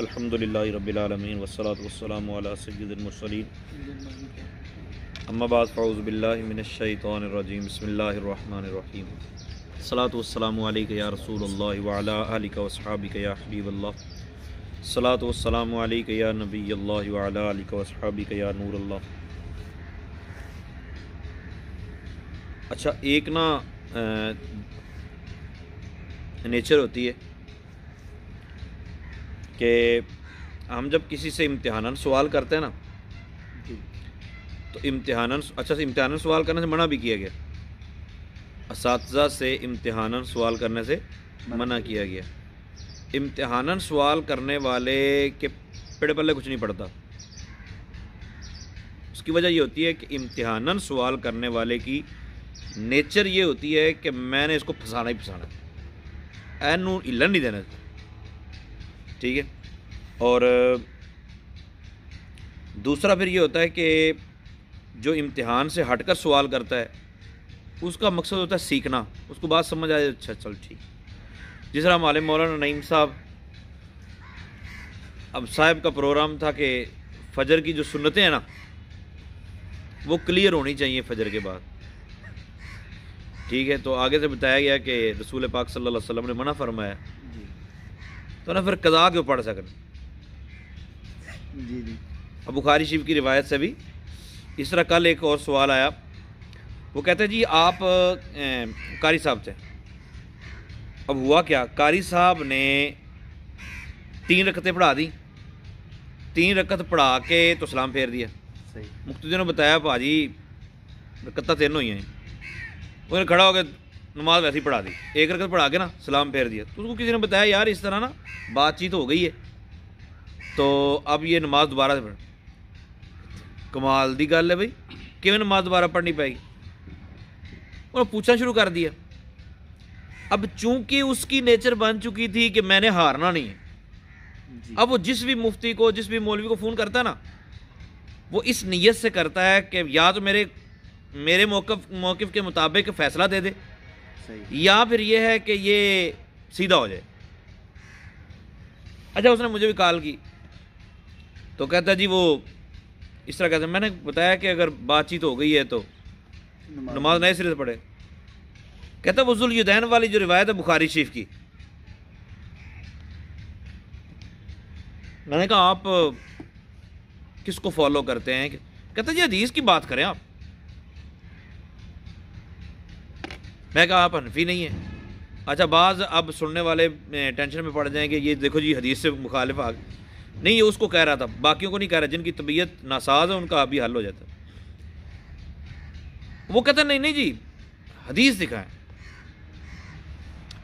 अलहमदिल्ला रबीआलमीन वसलात वसलाम सैदमसलिन अम्माबाद फ़ाउज़बिल्लाशैतरजीम बसमीम सलात वसलाम या रसूल वसहाबिक या हबीबल्ला अच्छा एक ना नेचर होती है कि हम जब किसी से इम्तहान सवाल करते हैं ना तो इम्तहान अच्छा से इम्तहान सवाल करने से मना भी किया गया इस से इम्तहान सवाल करने से मना किया गया इम्तहान सवाल करने वाले के पेड़ पल्ले कुछ नहीं पड़ता उसकी वजह ये होती है कि इम्तहान सवाल करने वाले की नेचर ये होती है कि मैंने इसको फंसाना ही फंसाना है एनू हिलन नहीं देना ठीक है और दूसरा फिर ये होता है कि जो इम्तिहान से हटकर सवाल करता है उसका मकसद होता है सीखना उसको बात समझ आ जाए अच्छा चल ठीक जिस तरह हमारे मौलाना नईम साहब अब साहब का प्रोग्राम था कि फजर की जो सुन्नतें हैं ना वो क्लियर होनी चाहिए फजर के बाद ठीक है तो आगे से बताया गया कि रसूल पाक सल्लल्लाहु अलैहि वसल्लम ने मना फरमाया तो ना फिर कज़ा क्यों पढ़ सकन जी जी अब बुखारी शिव की रिवायत से भी इस तरह कल एक और सवाल आया वो कहते जी आप कारी साहब थे अब हुआ क्या कारी साहब ने तीन रकतें पढ़ा दी तीन रकत पढ़ा के तो सलाम फेर दिया सही मुफ्ती ने बताया भाजी रकत तीन हुई हैं उन्होंने खड़ा हो गया नमाज वैसे ही पढ़ा दी एक रकत पढ़ा के ना सलाम फेर दिया तो उसको किसी ने बताया यार इस तरह ना बातचीत हो गई है तो अब ये नमाज दोबारा से पढ़ कमाल की गल है भाई किमें नमाज दोबारा पढ़नी पाएगी और पूछना शुरू कर दिया अब चूंकि उसकी नेचर बन चुकी थी कि मैंने हारना नहीं है अब वो जिस भी मुफ्ती को जिस भी मौलवी को फ़ोन करता है ना वो इस नीयत से करता है कि या तो मेरे मेरे मौक़ मौक़ के मुताबिक फैसला दे दे या फिर ये है कि ये सीधा हो जाए अच्छा उसने मुझे भी कॉल की तो कहता जी वो इस तरह कहता मैंने बताया कि अगर बातचीत हो गई है तो नमाज नए सिरे से पढ़े कहता वजुल युदैन वाली जो रिवायत है बुखारी शरीफ की मैंने कहा आप किसको फॉलो करते हैं कहता जी हदीस की बात करें आप मैं कहा आप हनफी नहीं है अच्छा बाज़ अब सुनने वाले टेंशन में पड़ जाएँ कि ये देखो जी हदीस से मुखालिफ आ नहीं ये उसको कह रहा था बाकियों को नहीं कह रहा जिनकी तबीयत नासाज है उनका अभी हल हो जाता वो कहता नहीं नहीं जी हदीस दिखाएं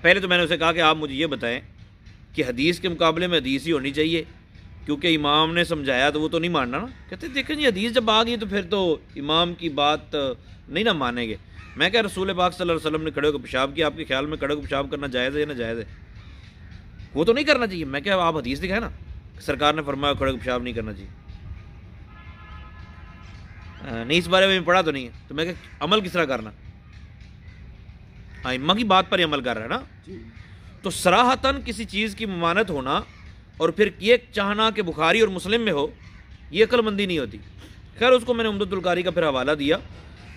पहले तो मैंने उसे कहा कि आप मुझे ये बताएं कि हदीस के मुकाबले में हदीस ही होनी चाहिए क्योंकि इमाम ने समझाया तो वो तो नहीं मानना ना कहते देखें जी हदीस जब आ गई तो फिर तो इमाम की बात नहीं ना मानेंगे मैं क्या रसूल पाक सल्लल्लाहु अलैहि वसल्लम ने खड़े को पेशाब किया आपके ख्याल में खड़े को पेशाब करना जायज़ है या ना जायज़ है वो तो नहीं करना चाहिए मैं क्या आप हदीस दिखाए ना सरकार ने फरमाया खड़े को पेशाब नहीं करना चाहिए नहीं इस बारे में पढ़ा तो नहीं है तो मैं क्या अमल किस तरह करना हाँ इम्मा की बात पर ही अमल कर रहा है ना तो सराहतन किसी चीज़ की ममानत होना और फिर ये चाहना कि बुखारी और मुस्लिम में हो ये अक्लमंदी नहीं होती खैर उसको मैंने उमदतुल्कारी का फिर हवाला दिया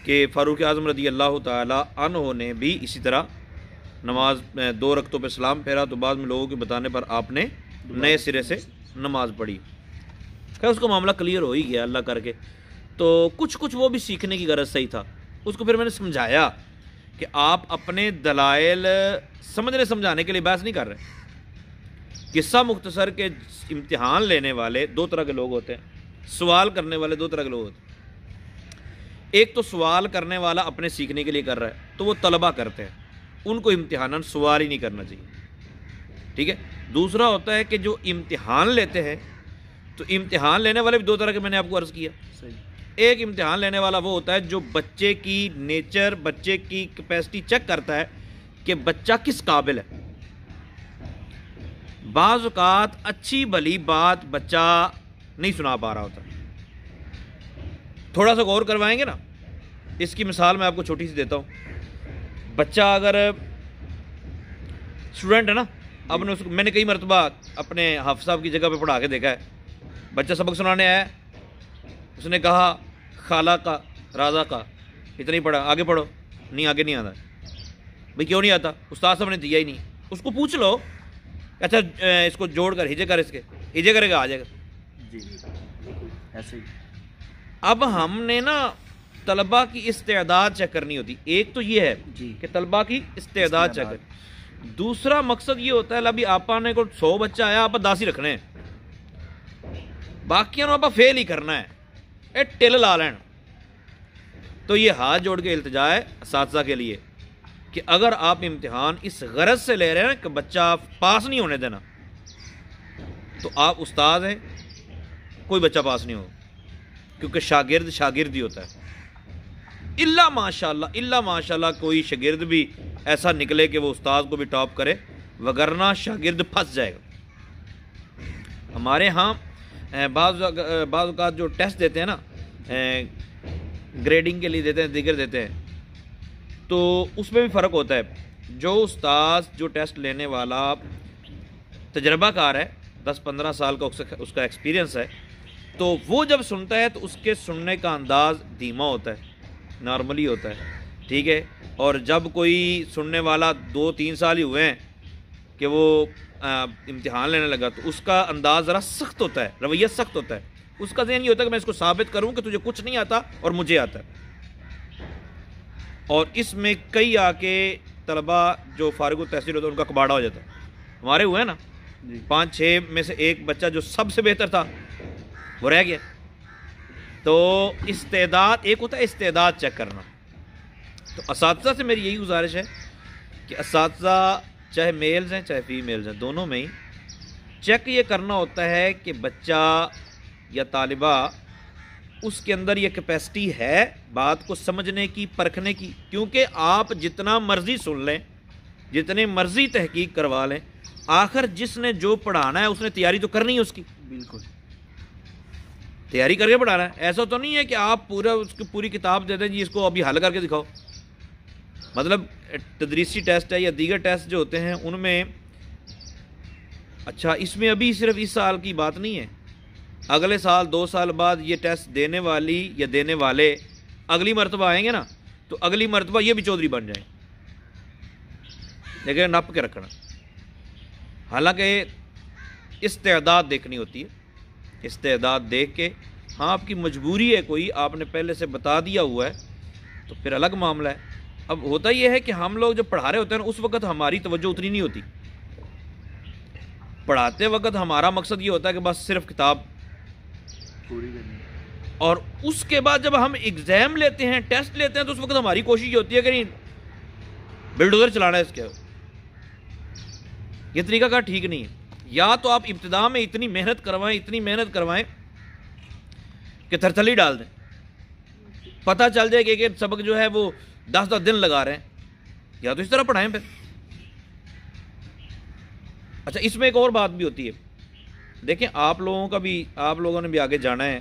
कि फ़ारूक आज़म रदी अल्लाह तह ने भी इसी तरह नमाज दो रक्तों पर सलाम फेरा तो बाद में लोगों के बताने पर आपने नए सिरे से नमाज पढ़ी खैर उसका मामला क्लियर हो ही गया अल्लाह करके तो कुछ कुछ वो भी सीखने की गरज सही था उसको फिर मैंने समझाया कि आप अपने दलाइल समझने समझाने के लिए बहस नहीं कर रहे किस्सा मुख्तसर के इम्तहान लेने वाले दो तरह के लोग होते हैं सवाल करने वाले दो तरह के लोग होते हैं एक तो सवाल करने वाला अपने सीखने के लिए कर रहा है तो वो तलबा करते हैं उनको इम्तहान सवाल ही नहीं करना चाहिए ठीक है दूसरा होता है कि जो इम्तहान लेते हैं तो इम्तहान लेने वाले भी दो तरह के मैंने आपको अर्ज़ किया सही एक इम्तहान लेने वाला वो होता है जो बच्चे की नेचर बच्चे की कैपेसिटी चेक करता है कि बच्चा किस काबिल है बाज़ात अच्छी भली बात बच्चा नहीं सुना पा रहा होता थोड़ा सा गौर करवाएंगे ना इसकी मिसाल मैं आपको छोटी सी देता हूँ बच्चा अगर स्टूडेंट है ना अपने उसको मैंने कई मरतबा अपने हाफ साहब की जगह पे पढ़ा के देखा है बच्चा सबक सुनाने आया उसने कहा खाला का राजा का इतना ही पढ़ा आगे पढ़ो नहीं आगे नहीं आता भाई क्यों नहीं आता उस्ताद साहब ने दिया ही नहीं उसको पूछ लो अच्छा इसको जोड़ कर हिजे कर इसके हिजे करेगा आ जाएगा जी ऐसे ही अब हमने ना तलबा की इस्तेदाद चेक करनी होती एक तो ये है कि तलबा की इस्तेदाद चेक कर दूसरा मकसद ये होता है अभी आपने को सौ बच्चा आया आप दस ही रखने बाकियों आप फेल ही करना है ए टिल ला लैन तो ये हाथ जोड़ के इल्तजा है इस के लिए कि अगर आप इम्तहान इस गरज से ले रहे हैं कि बच्चा पास नहीं होने देना तो आप उस्ताद हैं कोई बच्चा पास नहीं होगा क्योंकि शागिर्द शागिर्द ही होता है इल्ला माशाल्लाह इल्ला माशाल्लाह कोई शागिर्द भी ऐसा निकले कि वो उस्ताद को भी टॉप करे वगरना शागिर्द फंस जाएगा हमारे यहाँ बाज़ बाज़ात जो टेस्ट देते हैं ना ग्रेडिंग के लिए देते हैं दिगर देते हैं तो उसमें भी फ़र्क होता है जो उस्ताद जो टेस्ट लेने वाला तजर्बाकार है दस पंद्रह साल का उसका एक्सपीरियंस है तो वो जब सुनता है तो उसके सुनने का अंदाज़ धीमा होता है नॉर्मली होता है ठीक है और जब कोई सुनने वाला दो तीन साल ही हुए हैं कि वो इम्तहान लेने लगा तो उसका अंदाज़ ज़रा सख्त होता है रवैया सख्त होता है उसका जहन ये होता है कि मैं इसको साबित करूं कि तुझे कुछ नहीं आता और मुझे आता है और इसमें कई आके तलबा जो फारग तहसील होता है उनका कबाड़ा हो जाता है हमारे हुए ना पाँच छः में से एक बच्चा जो सबसे बेहतर था वो रह गया तो इस्तेदाद एक होता है इस्तेदाद चेक करना तो इस से मेरी यही गुजारिश है कि इस चाहे मेल्स हैं चाहे फीमेल्स हैं दोनों में ही चेक ये करना होता है कि बच्चा या तालिबा उसके अंदर ये कैपेसिटी है बात को समझने की परखने की क्योंकि आप जितना मर्ज़ी सुन लें जितने मर्ज़ी तहकीक करवा लें आखिर जिसने जो पढ़ाना है उसने तैयारी तो करनी है उसकी बिल्कुल तैयारी करके पढ़ाना है ऐसा तो नहीं है कि आप पूरा उसकी पूरी किताब दे दें जी इसको अभी हल करके दिखाओ मतलब तदरीसी टेस्ट है या दीगर टेस्ट जो होते हैं उनमें अच्छा इसमें अभी सिर्फ इस साल की बात नहीं है अगले साल दो साल बाद ये टेस्ट देने वाली या देने वाले अगली मरतबा आएंगे ना तो अगली मरतबा ये भी चौधरी बन जाए लेकिन नप के रखना हालांकि इस तदाद देखनी होती है इस्तेदाद देख के हाँ आपकी मजबूरी है कोई आपने पहले से बता दिया हुआ है तो फिर अलग मामला है अब होता यह है कि हम लोग जब पढ़ा रहे होते हैं उस वक्त हमारी तवज्जो उतनी नहीं होती पढ़ाते वक्त हमारा मकसद ये होता है कि बस सिर्फ किताब पूरी करनी और उसके बाद जब हम एग्ज़ाम लेते हैं टेस्ट लेते हैं तो उस वक्त हमारी कोशिश होती है कि नहीं बिल्डोजर चलाना है इसके ये तरीका का ठीक नहीं है या तो आप इब्तदा में इतनी मेहनत करवाएं इतनी मेहनत करवाएं कि थरथली डाल दें पता चल जाए कि एक सबक जो है वो दस दस दिन लगा रहे हैं या तो इस तरह पढ़ाएं फिर अच्छा इसमें एक और बात भी होती है देखें आप लोगों का भी आप लोगों ने भी आगे जाना है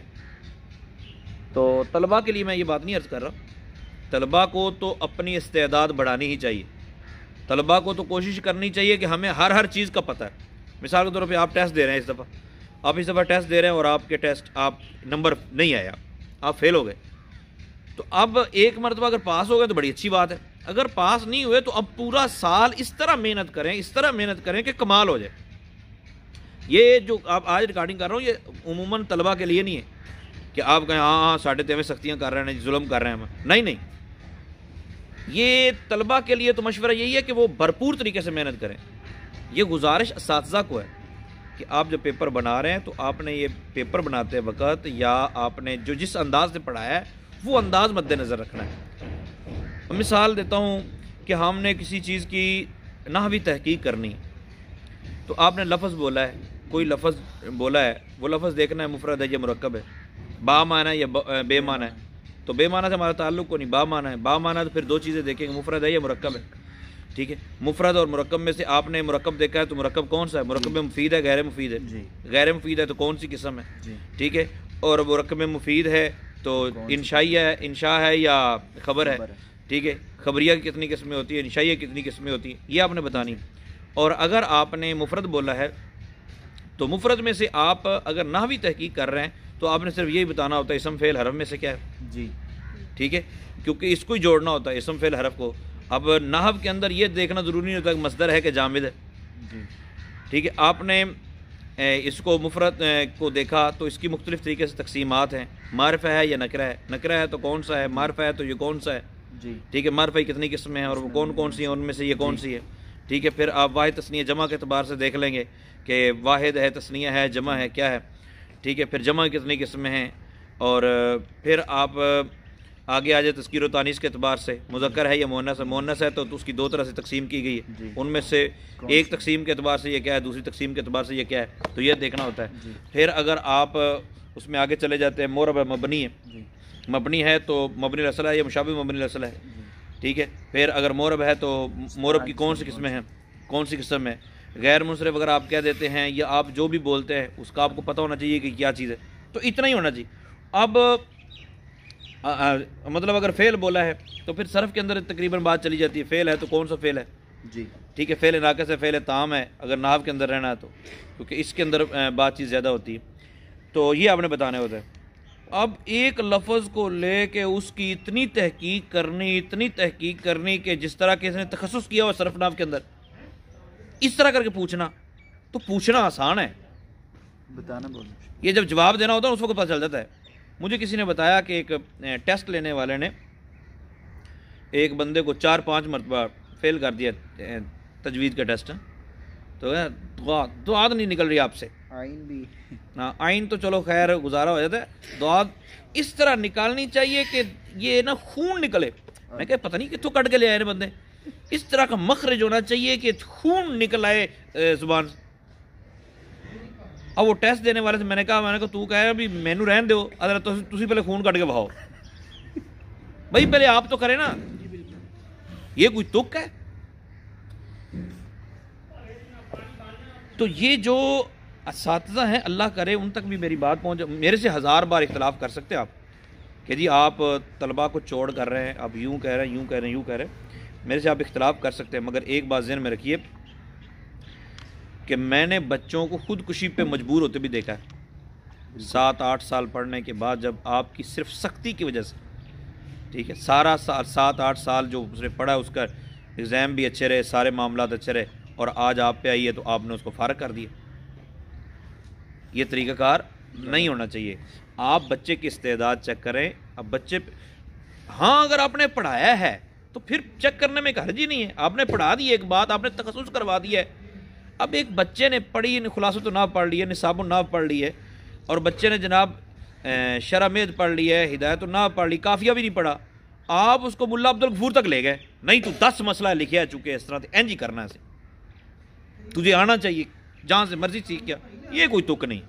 तो तलबा के लिए मैं ये बात नहीं अर्ज़ कर रहा तलबा को तो अपनी इस्तेदाद बढ़ानी ही चाहिए तलबा को तो कोशिश करनी चाहिए कि हमें हर हर चीज़ का पता है मिसाल के तौर पर आप टेस्ट दे रहे हैं इस दफ़ा आप इस दफ़ा टेस्ट दे रहे हैं और आपके टेस्ट आप नंबर नहीं आया आप फेल हो गए तो अब एक मरतबा अगर पास हो गए तो बड़ी अच्छी बात है अगर पास नहीं हुए तो अब पूरा साल इस तरह मेहनत करें इस तरह मेहनत करें कि कमाल हो जाए ये जो आप आज रिकॉर्डिंग कर रहा हूँ ये उमूमन तलबा के लिए नहीं है कि आप कहें हाँ हाँ साढ़े तेवें सख्तियाँ कर रहे हैं जुलम कर रहे हैं हम नहीं नहीं ये तलबा के लिए तो मशवरा यही है कि वो भरपूर तरीके से मेहनत करें ये गुजारिश इस को है कि आप जो पेपर बना रहे हैं तो आपने ये पेपर बनाते वक्त या आपने जो जिस अंदाज से पढ़ाया है वो अंदाज मद्देनज़र रखना है मिसाल देता हूँ कि हमने किसी चीज़ की ना भी तहकीक करनी तो आपने लफ्ज़ बोला है कोई लफ्ज़ बोला है वो लफ्ज़ देखना है मुफरद है या मरकब है बा माना है या बेमाना है तो बेमाना से हमारा ताल्लुक को नहीं बा माना है बा माना तो फिर दो चीज़ें देखेंगे मुफरद है या मरकब है ठीक है मुफरद और मरकब में से आपने मरकब देखा है तो मरकब कौन सा है मरकब में मुफीद है गैर मुफीद है गैर मुफीद है तो कौन सी किस्म है ठीक है और मरकब में मुफीद है तो इंशाई है इंशा है या खबर है ठीक है खबरिया की कितनी किस्में होती है इंशाइया कितनी किस्में होती हैं ये आपने बतानी और अगर आपने मुफरत बोला है तो मुफरत में से आप अगर ना भी तहकीक कर रहे हैं तो आपने सिर्फ यही बताना होता है इसम फेल हरफ में से क्या है जी ठीक है क्योंकि इसको ही जोड़ना होता है इसम फेल हरफ को अब नाहव के अंदर ये देखना ज़रूरी नहीं होता कि मसदर है कि जामिद है ठीक है आपने इसको मुफरत को देखा तो इसकी मुख्तलिफ़ तरीके से तकसीमत हैं मारफ़ है या नकरा है नकरा है तो कौन सा है मारफ़ है तो ये कौन सा है ठीक है मारफ़ कितनी किस्में हैं और वो कौन कौन सी हैं उनमें से ये कौन सी है ठीक है फिर आप वाहिद तस्निया जमा के अतबार से देख लेंगे कि वाहिद है तस्निया है जमा है क्या है ठीक है फिर जमा कितनी किस्में हैं और फिर आप आगे आ जाए तस्कर तो तानीस के अतबार से मुजक्र है या मोनस है मोनस है तो, तो उसकी दो तरह से तकसीम की गई है उनमें से एक तकसीम के अतबार से यह क्या है दूसरी तकसीम के अतबार से यह क्या है तो यह देखना होता है फिर अगर आप उसमें आगे चले जाते हैं मोरब मबनी है मबनी है तो मबनी रसल है या मुशाबी मबनी रसल है ठीक है फिर अगर मोरब है तो मोरब की कौन सी किस्में हैं कौन सी किस्म है गैर मुनसरफ अगर आप कह देते हैं या आप जो भी बोलते हैं उसका आपको पता होना चाहिए कि क्या चीज़ है तो इतना ही होना चाहिए अब आ, आ, मतलब अगर फेल बोला है तो फिर सर्फ के अंदर तकरीबन बात चली जाती है फेल है तो कौन सा फेल है जी ठीक है फेल है नाकस है फेल है ताम है अगर नाव के अंदर रहना है तो क्योंकि इसके अंदर बातचीत ज़्यादा होती है तो ये आपने बताने होता है अब एक लफ्ज़ को ले के उसकी इतनी तहकीक करनी इतनी तहकीक करनी कि जिस तरह के इसने तखसस किया हुआ सरफ नाव के अंदर इस तरह करके पूछना तो पूछना आसान है बताना बोलना ये जब जवाब देना होता है उस वक्त पता चल जाता है मुझे किसी ने बताया कि एक टेस्ट लेने वाले ने एक बंदे को चार पाँच मरतबा फेल कर दिया तजवीज़ का टेस्ट तो दुआ दुआद नहीं निकल रही आपसे आइन भी हाँ आइन तो चलो खैर गुजारा हो जाता है दुआ इस तरह निकालनी चाहिए कि ये ना खून निकले मैं कह पता नहीं कितों कट के ले आए बंदे इस तरह का मखरज होना चाहिए कि खून निकल आए जुबान से अब वो टेस्ट देने वाले से मैंने कहा मैंने कहा तू कह भी मैनू रहन दो अगर तुम पहले खून कट के बहाओ भाई पहले आप तो करे ना ये कोई तुक है तो ये जो इस हैं अल्लाह करे उन तक भी मेरी बात पहुंच मेरे से हज़ार बार इख्तलाफ कर सकते हैं आप कि जी आप तलबा को चोड़ कर रहे हैं आप यूँ कह रहे हैं यूँ कह रहे हैं यूँ कह रहे हैं मेरे से आप इख्तलाफ कर सकते हैं मगर एक बात जहन में रखिए कि मैंने बच्चों को खुदकुशी पे मजबूर होते भी देखा है सात आठ साल पढ़ने के बाद जब आपकी सिर्फ सख्ती की वजह से ठीक है सारा साल सात आठ साल जो उसने पढ़ा उसका एग्ज़ाम भी अच्छे रहे सारे मामला अच्छे रहे और आज आप पे आई है तो आपने उसको फारग कर दिया ये तरीक़ाकार नहीं होना चाहिए आप बच्चे की इस्तेदाद चेक करें अब बच्चे हाँ अगर आपने पढ़ाया है तो फिर चेक करने में एक हर्जी नहीं है आपने पढ़ा दी एक बात आपने तखसुस करवा दिया है अब एक बच्चे ने पढ़ी इन खुलासों तो ना पढ़ लिया है ना पढ़ ली है और बच्चे ने जनाब शरामेद पढ़ ली है हिदायत तो ना पढ़ ली काफिया भी नहीं पढ़ा आप उसको मुल्ला अब्दुल गफूर तक ले गए नहीं तू तो दस मसला लिखे आ चुके इस तरह से एन जी करना से तुझे आना चाहिए जहाँ से मर्जी सीख क्या ये कोई तुक नहीं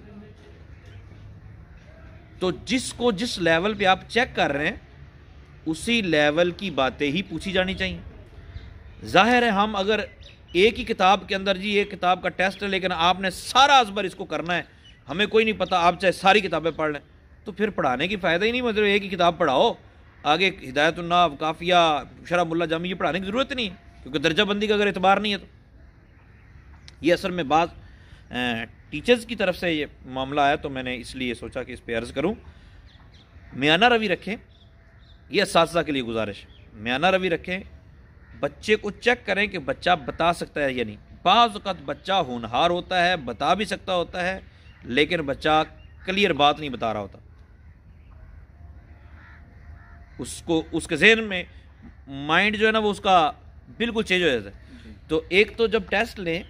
तो जिसको जिस लेवल पे आप चेक कर रहे हैं उसी लेवल की बातें ही पूछी जानी चाहिए जाहिर है हम अगर एक ही किताब के अंदर जी एक किताब का टेस्ट है लेकिन आपने सारा असबर इसको करना है हमें कोई नहीं पता आप चाहे सारी किताबें पढ़ लें तो फिर पढ़ाने की फ़ायदा ही नहीं मतलब एक ही किताब पढ़ाओ आगे हिदायतुल्ला काफिया मुला जामी ये पढ़ाने की ज़रूरत नहीं है क्योंकि दर्जाबंदी का अगर एतबार नहीं है तो ये असल में बात टीचर्स की तरफ से ये मामला आया तो मैंने इसलिए सोचा कि इस पर अर्ज़ करूँ म्याना रवि रखें यह इस के लिए गुजारिश म्याना रवि रखें बच्चे को चेक करें कि बच्चा बता सकता है या नहीं बात बच्चा होनहार होता है बता भी सकता होता है लेकिन बच्चा क्लियर बात नहीं बता रहा होता उसको उसके जहन में माइंड जो है ना वो उसका बिल्कुल चेंज हो जाता है तो एक तो जब टेस्ट लें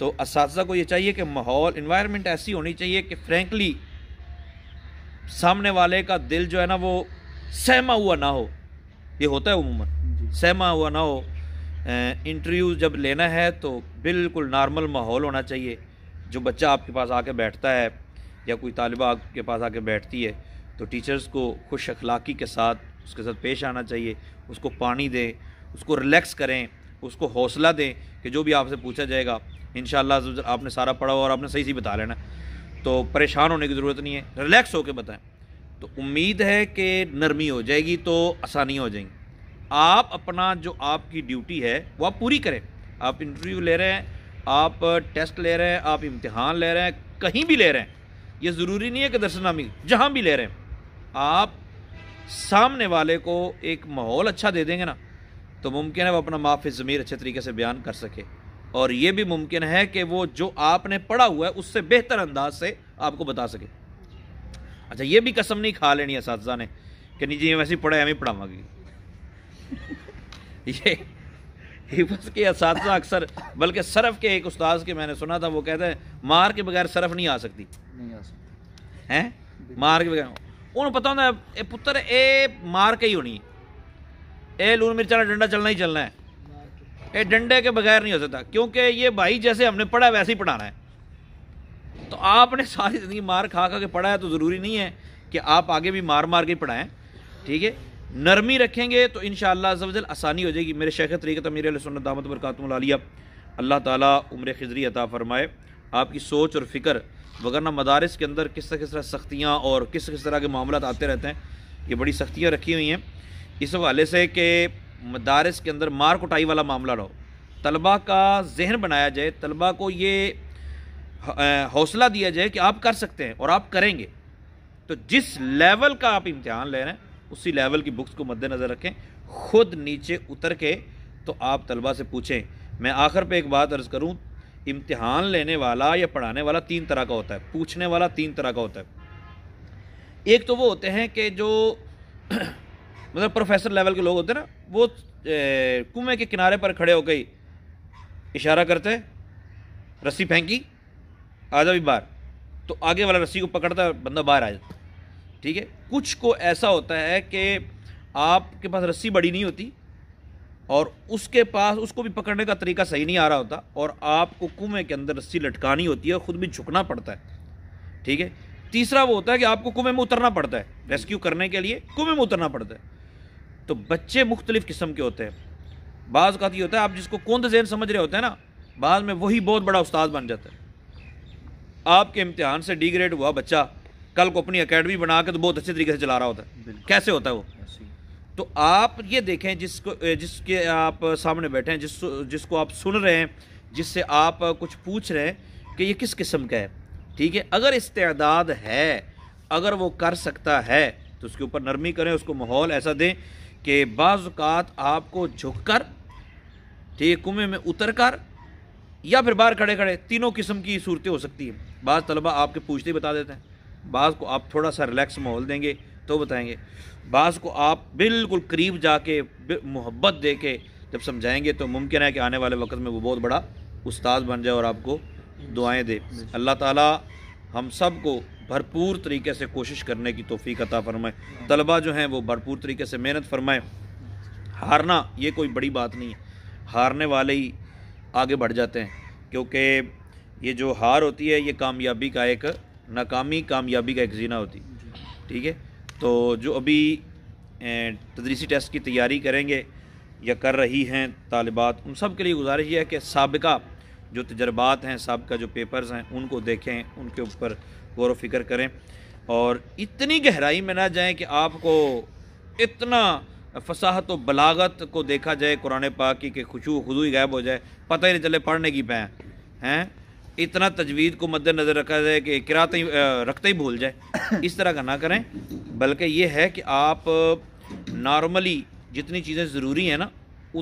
तो इस को ये चाहिए कि माहौल इन्वायरमेंट ऐसी होनी चाहिए कि फ्रेंकली सामने वाले का दिल जो है ना वो सहमा हुआ ना हो ये होता है उमूमन सहमा हुआ ना हो इंटरव्यू जब लेना है तो बिल्कुल नॉर्मल माहौल होना चाहिए जो बच्चा आपके पास आके बैठता है या कोई तालबा आपके पास आके बैठती है तो टीचर्स को खुश अखलाक़ी के साथ उसके साथ पेश आना चाहिए उसको पानी दें उसको रिलैक्स करें उसको हौसला दें कि जो भी आपसे पूछा जाएगा इन आपने सारा पढ़ा और आपने सही सही बता लेना तो परेशान होने की ज़रूरत नहीं है रिलैक्स होकर बताएं तो उम्मीद है कि नरमी हो जाएगी तो आसानी हो जाएगी आप अपना जो आपकी ड्यूटी है वो आप पूरी करें आप इंटरव्यू ले रहे हैं आप टेस्ट ले रहे हैं आप इम्तहान ले रहे हैं कहीं भी ले रहे हैं ये ज़रूरी नहीं है कि दर्शनामी जहाँ भी ले रहे हैं आप सामने वाले को एक माहौल अच्छा दे देंगे ना तो मुमकिन है वो अपना माफ़ ज़मीर अच्छे तरीके से बयान कर सके और ये भी मुमकिन है कि वो जो आपने पढ़ा हुआ है उससे बेहतर अंदाज से आपको बता सके अच्छा ये भी कसम नहीं खा लेनी इस ने कि नहीं जी वैसे ही पढ़ाया हमें पढ़ावा ये हिफज के इस अक्सर बल्कि सरफ के एक उस्ताद के मैंने सुना था वो कहते हैं मार के बगैर सरफ नहीं आ सकती नहीं आ सकती है मार के बगैर उन्होंने पता होता ये पुत्र ए मार के ही होनी ये लून मिर्चा डंडा चलना ही चलना है ये डंडे के बगैर नहीं हो सकता क्योंकि ये भाई जैसे हमने पढ़ा वैसे ही पढ़ाना है तो आपने सारी ज़िंदगी मार खा खा के पढ़ा है तो ज़रूरी नहीं है कि आप आगे भी मार मार के पढ़ाएं ठीक है नरमी रखेंगे तो इन शजल आसानी हो जाएगी मेरे शेख तरीक़त तो अमीर बरकातम लालिया अल्लाह ताला उम्र खजरी अता फ़रमाए आपकी सोच और फिक्र वगरना मदारस के अंदर किस तरह किस तरह सख्तियाँ और किस किस तरह के मामला आते रहते हैं ये बड़ी सख्तियाँ रखी हुई हैं इस हवाले से कि मदारस के अंदर मार कुटाई वाला मामला रहो तलबा का जहन बनाया जाए तलबा को ये हौसला दिया जाए कि आप कर सकते हैं और आप करेंगे तो जिस लेवल का आप इम्तहान ले रहे हैं उसी लेवल की बुक्स को मद्देनज़र रखें खुद नीचे उतर के तो आप तलबा से पूछें मैं आखिर पे एक बात अर्ज़ करूँ इम्तहान लेने वाला या पढ़ाने वाला तीन तरह का होता है पूछने वाला तीन तरह का होता है एक तो वो होते हैं कि जो मतलब प्रोफेसर लेवल के लोग होते हैं ना वो कुएँ के किनारे पर खड़े हो गई इशारा करते हैं रस्सी फेंकी आ जाओ बाहर तो आगे वाला रस्सी को पकड़ता बंदा बाहर आ जाता ठीक है कुछ को ऐसा होता है कि आपके पास रस्सी बड़ी नहीं होती और उसके पास उसको भी पकड़ने का तरीका सही नहीं आ रहा होता और आपको कुएं के अंदर रस्सी लटकानी होती है और ख़ुद भी झुकना पड़ता है ठीक है तीसरा वो होता है कि आपको कुएं में उतरना पड़ता है रेस्क्यू करने के लिए कुएं में उतरना पड़ता है तो बच्चे मुख्तलिफ़ किस्म के होते हैं बाज़ का तो होता है आप जिसको कौन जहन समझ रहे होते हैं ना बाद में वही बहुत बड़ा उस्ताद बन जाता है आपके इम्तहान से डिग्रेड हुआ बच्चा कल को अपनी अकेडमी बना के तो बहुत अच्छे तरीके से चला रहा होता है कैसे होता है वो तो आप ये देखें जिसको जिसके आप सामने बैठे हैं जिस जिसको आप सुन रहे हैं जिससे आप कुछ पूछ रहे हैं कि ये किस किस्म का है ठीक है अगर इस्तेदाद है अगर वो कर सकता है तो उसके ऊपर नरमी करें उसको माहौल ऐसा दें कि बाज़ात आपको झुक कर ठीक कुएँ में उतर कर या फिर बाहर खड़े खड़े तीनों किस्म की सूरतें हो सकती हैं बाज़ तलबा आपके पूछते ही बता देते हैं बाज़ को आप थोड़ा सा रिलैक्स माहौल देंगे तो बताएंगे बाज़ को आप बिल्कुल करीब जाके मोहब्बत दे के जब समझाएंगे तो मुमकिन है कि आने वाले वक्त में वो बहुत बड़ा उस्ताद बन जाए और आपको दुआएं दे अल्लाह ताला हम सब को भरपूर तरीके से कोशिश करने की तोफ़ी अता फ़रमाए तलबा जो हैं वो भरपूर तरीके से मेहनत फरमाए हारना ये कोई बड़ी बात नहीं है हारने वाले ही आगे बढ़ जाते हैं क्योंकि ये जो हार होती है ये कामयाबी का एक नाकामी कामयाबी का एक जीना होती ठीक है तो जो अभी तदरीसी टेस्ट की तैयारी करेंगे या कर रही हैं तालिबात उन सब के लिए गुजारिश यह है कि सबका जो तजर्बात हैं सबका जो पेपर्स हैं उनको देखें उनके ऊपर गौर फिक्र करें और इतनी गहराई में ना जाएं कि आपको इतना फसाहत व बलागत को देखा जाए कुरान पाक की कि खुशू खुदू गायब हो जाए पता ही नहीं चले पढ़ने की पैं हैं इतना तजवीज़ को मद्देनजर रखा जाए कि किराते ही रखते ही भूल जाए इस तरह का ना करें बल्कि ये है कि आप नॉर्मली जितनी चीज़ें ज़रूरी हैं ना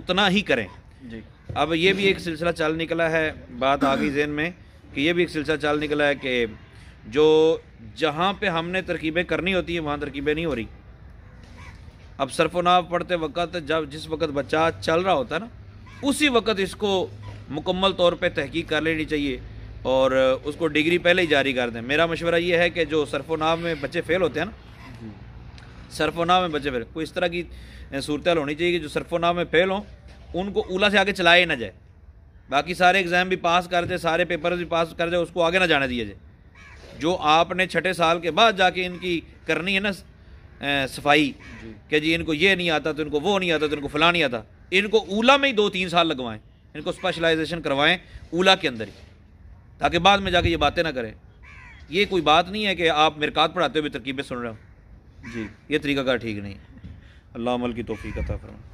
उतना ही करें जी अब ये भी एक सिलसिला चाल निकला है बात आ गई जहन में कि ये भी एक सिलसिला चाल निकला है कि जो जहाँ पे हमने तरकीबें करनी होती हैं वहाँ तरकीबें नहीं हो रही अब सरफनाव पढ़ते वक्त जब जिस वक्त बच्चा चल रहा होता है ना उसी वक्त इसको मुकम्मल तौर पे तहकीक कर लेनी चाहिए और उसको डिग्री पहले ही जारी कर दें मेरा मशवरा ये है कि जो सरफोनाव में बच्चे फ़ेल होते हैं ना सरफोनाव में बच्चे फेल कोई इस तरह की सूरत होनी चाहिए कि जो सरफोनाव में फेल हों उनको ओला से आगे चलाया ना जाए बाकी सारे एग्ज़ाम भी पास कर दे सारे पेपर भी पास कर दे उसको आगे ना जाने दिया जाए जो आपने छठे साल के बाद जाके इनकी करनी है ना सफाई कि जी इनको ये नहीं आता तो इनको वो नहीं आता तो इनको फला नहीं आता इनको ओला में ही दो तीन साल लगवाएं इनको स्पेशलाइजेशन करवाएं ओला के अंदर ही ताकि बाद में जाके ये बातें ना करें ये कोई बात नहीं है कि आप मेरे मेरकात पढ़ाते हुए तरकीबें सुन रहे हो जी ये तरीका कार ठीक नहीं अल्लाह अमल की तोफ़ी का था फरमा